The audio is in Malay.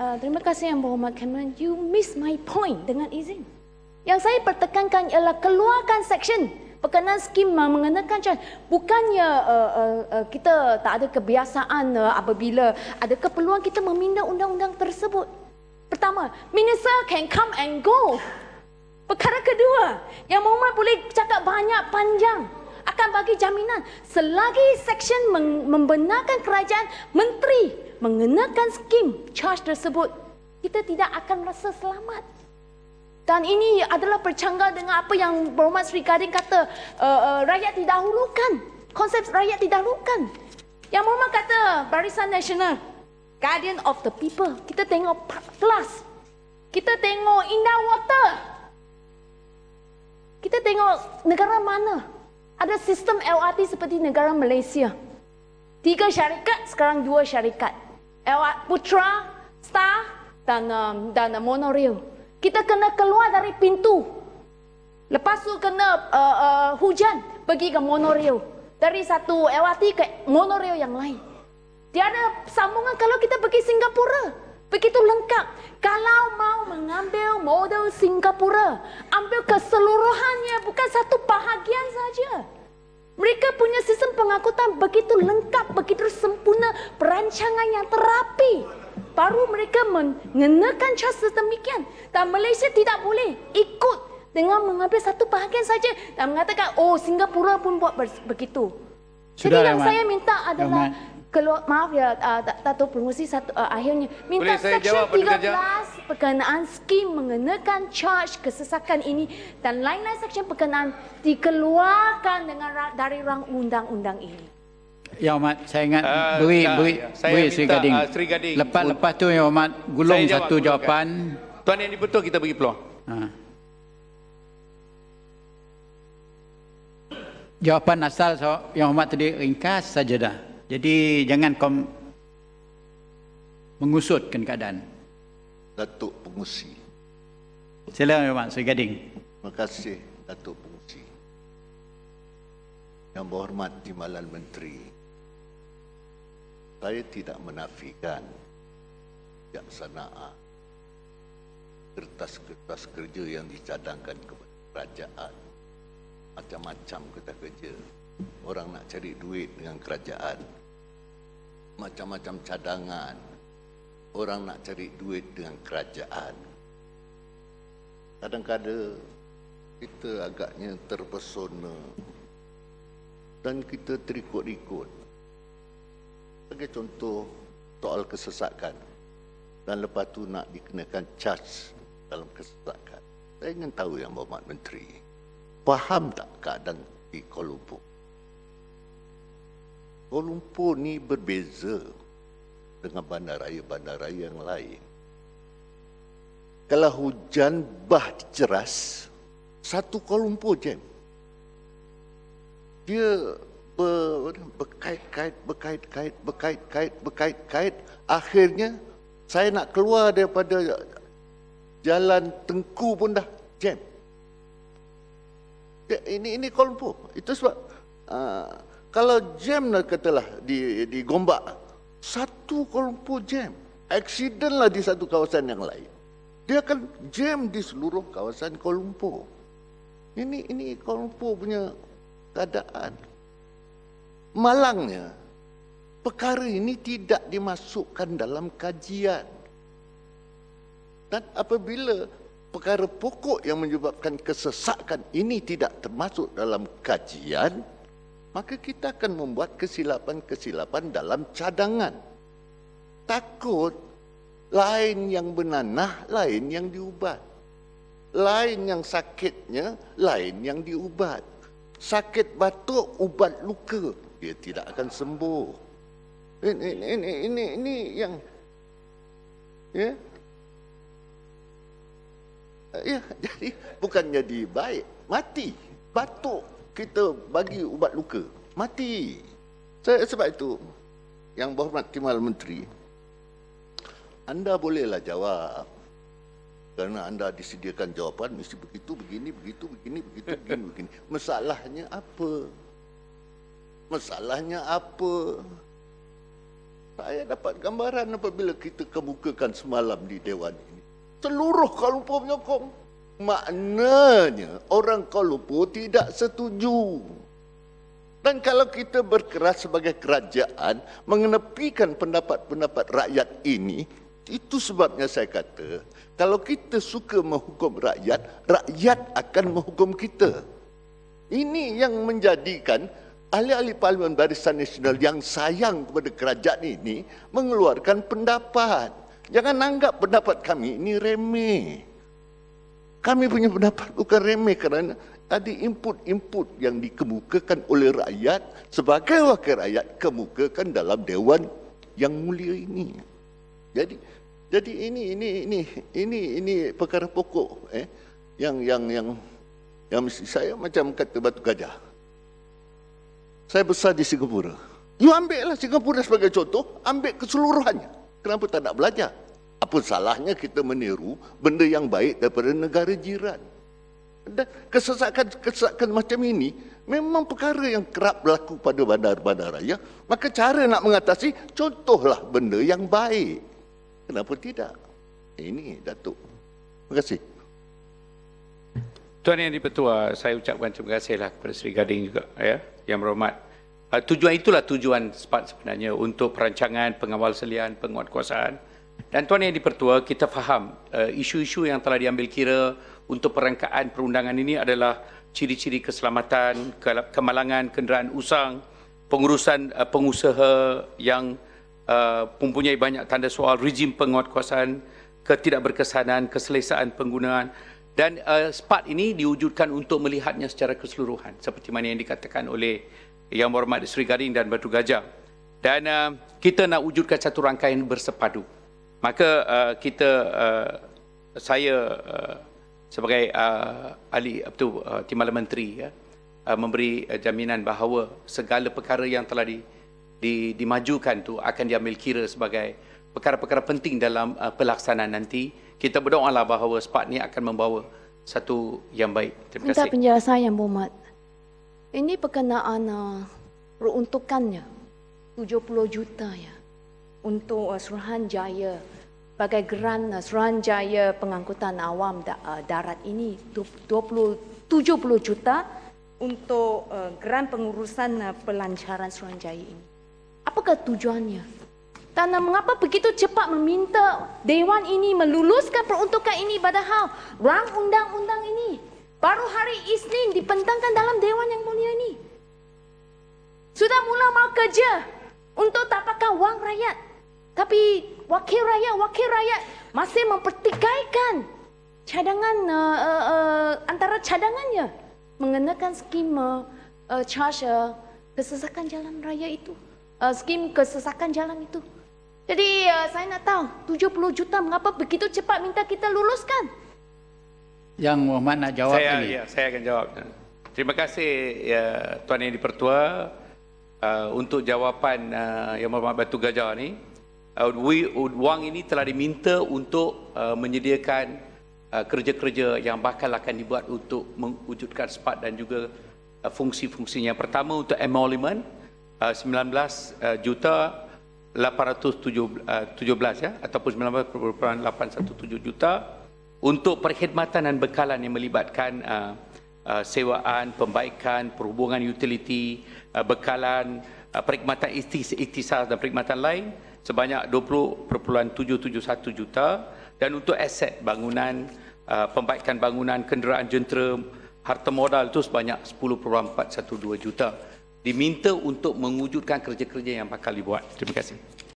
Ah, terima kasih yang berhormat Cameron. You miss my point dengan izin. Yang saya pertekankan ialah keluarkan section berkenaan skim mengenakan cuan. Bukannya uh, uh, uh, kita tak ada kebiasaan uh, apabila ada keperluan kita meminda undang-undang tersebut. Pertama, minister can come and go. Perkara kedua, yang berhormat boleh cakap banyak panjang akan bagi jaminan selagi section membenarkan kerajaan menteri mengenakan skim charge tersebut, kita tidak akan rasa selamat. Dan ini adalah percanggah dengan apa yang Bermas Rikadin kata, uh, uh, rakyat didahulukan. Konsep rakyat didahulukan. Yang Mama kata, Barisan Nasional, Guardian of the People. Kita tengok park class Kita tengok indah water. Kita tengok negara mana. Ada sistem LRT seperti negara Malaysia. Tiga syarikat, sekarang dua syarikat. Ewa eh, Putra, Star dan um, dan um, Monorail. Kita kena keluar dari pintu. Lepas tu kena uh, uh, hujan pergi ke Monorail. Dari satu LRT ke Monorail yang lain. Dia ada sambungan kalau kita pergi Singapura. Begitu lengkap. Kalau mau mengambil model Singapura, ambil keseluruhannya bukan satu bahagian saja. Mereka punya sistem pengangkutan begitu lengkap, begitu rancangan yang terapi. Baru mereka mengenakan cas sedemikian. Dan Malaysia tidak boleh ikut dengan mengambil satu bahagian saja dan mengatakan, oh Singapura pun buat begitu. Jadi yang Ahmad. saya minta adalah, keluar, maaf ya, Dato' ah, Pengurusi satu uh, akhirnya, minta Seksyen 13 berkenaan skim mengenakan charge kesesakan ini dan lain-lain Seksyen berkenaan dikeluarkan dengan, dari rang undang-undang ini. Ya Ahmad, saya ingat uh, ah, beri, uh, beri, ya. beri Sri ah, Gading. Uh, Sri Gading. Lepas, lepas tu Ya Ahmad, gulung saya satu jawab, kan? jawapan. Gulungkan. Tuan yang dipertua kita bagi peluang. Ha. Jawapan asal so, Ya Ahmad, tadi ringkas saja dah. Jadi jangan kau mengusutkan keadaan. Datuk Pengusi. Sila Ya Umat, Sri Gading. Terima kasih Datuk Pengusi. Yang berhormat Timbalan Menteri saya tidak menafikan yang sana kertas-kertas kerja yang dicadangkan kepada kerajaan macam-macam kertas kerja orang nak cari duit dengan kerajaan macam-macam cadangan orang nak cari duit dengan kerajaan kadang-kadang kita agaknya terpesona dan kita terikut-ikut sebagai contoh soal kesesakan dan lepas tu nak dikenakan charge dalam kesesakan. Saya ingin tahu yang Bapak Menteri, faham tak keadaan di Kuala Lumpur? Kuala Lumpur ni berbeza dengan bandaraya bandaraya yang lain. Kalau hujan bah ceras, satu Kuala Lumpur je. Dia ber, berkait-kait, berkait-kait, berkait-kait, berkait-kait. Akhirnya, saya nak keluar daripada jalan tengku pun dah jam. Ya, ini ini kolpo. Itu sebab uh, kalau jam nak lah katalah di di Gombak satu kolpo jam. Accident lah di satu kawasan yang lain. Dia akan jam di seluruh kawasan Kuala Lumpur. Ini ini Kuala Lumpur punya keadaan. Malangnya, perkara ini tidak dimasukkan dalam kajian. Dan apabila perkara pokok yang menyebabkan kesesakan ini tidak termasuk dalam kajian, maka kita akan membuat kesilapan-kesilapan dalam cadangan. Takut lain yang benanah, lain yang diubat. Lain yang sakitnya, lain yang diubat. Sakit batuk, ubat luka dia tidak akan sembuh. Ini eh, ini eh, eh, ini ini yang ya. Ya, jadi bukan jadi baik, mati. Batuk kita bagi ubat luka, mati. Sebab itu yang berhormat Timbal Menteri, anda bolehlah jawab. Kerana anda disediakan jawapan mesti begitu, begini, begitu, begini, begitu, begini. Masalahnya apa? Masalahnya apa? Saya dapat gambaran apabila kita kemukakan semalam di Dewan ini. Seluruh Kuala Lumpur menyokong. Maknanya orang Kuala Lumpur tidak setuju. Dan kalau kita berkeras sebagai kerajaan mengenepikan pendapat-pendapat rakyat ini, itu sebabnya saya kata, kalau kita suka menghukum rakyat, rakyat akan menghukum kita. Ini yang menjadikan ahli-ahli parlimen barisan nasional yang sayang kepada kerajaan ini mengeluarkan pendapat. Jangan anggap pendapat kami ini remeh. Kami punya pendapat bukan remeh kerana ada input-input yang dikemukakan oleh rakyat sebagai wakil rakyat kemukakan dalam dewan yang mulia ini. Jadi jadi ini ini ini ini ini perkara pokok eh yang yang yang yang mesti saya macam kata batu gajah saya besar di Singapura. You ambil lah Singapura sebagai contoh, ambil keseluruhannya. Kenapa tak nak belajar? Apa salahnya kita meniru benda yang baik daripada negara jiran? Dan kesesakan-kesesakan macam ini memang perkara yang kerap berlaku pada bandar-bandar raya. Maka cara nak mengatasi, contohlah benda yang baik. Kenapa tidak? Ini, Datuk. Terima kasih. Tuan Yang Dipertua, saya ucapkan terima kasihlah kepada Seri Gading juga ya, yang berhormat. Ah, tujuan itulah tujuan sepat sebenarnya untuk perancangan, pengawal selian, penguatkuasaan. Dan Tuan Yang Dipertua, kita faham eh, isu-isu yang telah diambil kira untuk perangkaan perundangan ini adalah ciri-ciri keselamatan, kemalangan kenderaan usang, pengurusan eh, pengusaha yang eh, mempunyai banyak tanda soal, rejim penguatkuasaan, ketidakberkesanan, keselesaan penggunaan, dan uh, SPAT ini diwujudkan untuk melihatnya secara keseluruhan seperti mana yang dikatakan oleh Yang Berhormat Sri Garing dan Batu Gajah. Dan uh, kita nak wujudkan satu rangkaian bersepadu. Maka uh, kita uh, saya uh, sebagai uh, ahli betul uh, timbalan menteri ya uh, memberi uh, jaminan bahawa segala perkara yang telah di di, dimajukan tu akan diambil kira sebagai perkara-perkara penting dalam uh, pelaksanaan nanti. Kita berdoalah bahawa SPAT ni akan membawa satu yang baik. Terima kasih. Minta penjelasan yang bermat. Ini berkenaan uh, peruntukannya 70 juta ya untuk uh, Suruhanjaya sebagai geran uh, Suruhanjaya pengangkutan awam da, uh, darat ini 20 70 juta untuk uh, geran pengurusan uh, pelancaran Suruhanjaya ini. Apakah tujuannya? Dan mengapa begitu cepat meminta Dewan ini meluluskan peruntukan ini padahal rang undang-undang ini baru hari Isnin dipentangkan dalam Dewan yang mulia ini. Sudah mula mau kerja untuk dapatkan wang rakyat. Tapi wakil rakyat, wakil rakyat masih mempertikaikan cadangan uh, uh, uh, antara cadangannya mengenakan skema uh, charge uh, kesesakan jalan raya itu uh, skim kesesakan jalan itu. Jadi uh, saya nak tahu 70 juta mengapa begitu cepat minta kita luluskan? Yang Muhammad nak jawab saya, ini. Ya, saya akan jawab. Terima kasih ya, Tuan Yang Dipertua uh, eh, untuk jawapan uh, Yang Muhammad Batu Gajah ini. Uh, we, wang ini telah diminta untuk uh, menyediakan kerja-kerja uh, yang bakal akan dibuat untuk mewujudkan sepat dan juga uh, fungsi-fungsinya. Pertama untuk emolument, 19 eh, eh, juta 817 eh, ya ataupun 19.817 juta untuk perkhidmatan dan bekalan yang melibatkan sewaan, pembaikan, perhubungan utiliti, bekalan, perkhidmatan istis, dan perkhidmatan lain sebanyak 20.771 juta dan untuk aset bangunan, uh, pembaikan bangunan, kenderaan jentera, harta modal itu sebanyak 10.412 juta diminta untuk mewujudkan kerja-kerja yang bakal dibuat. Terima kasih.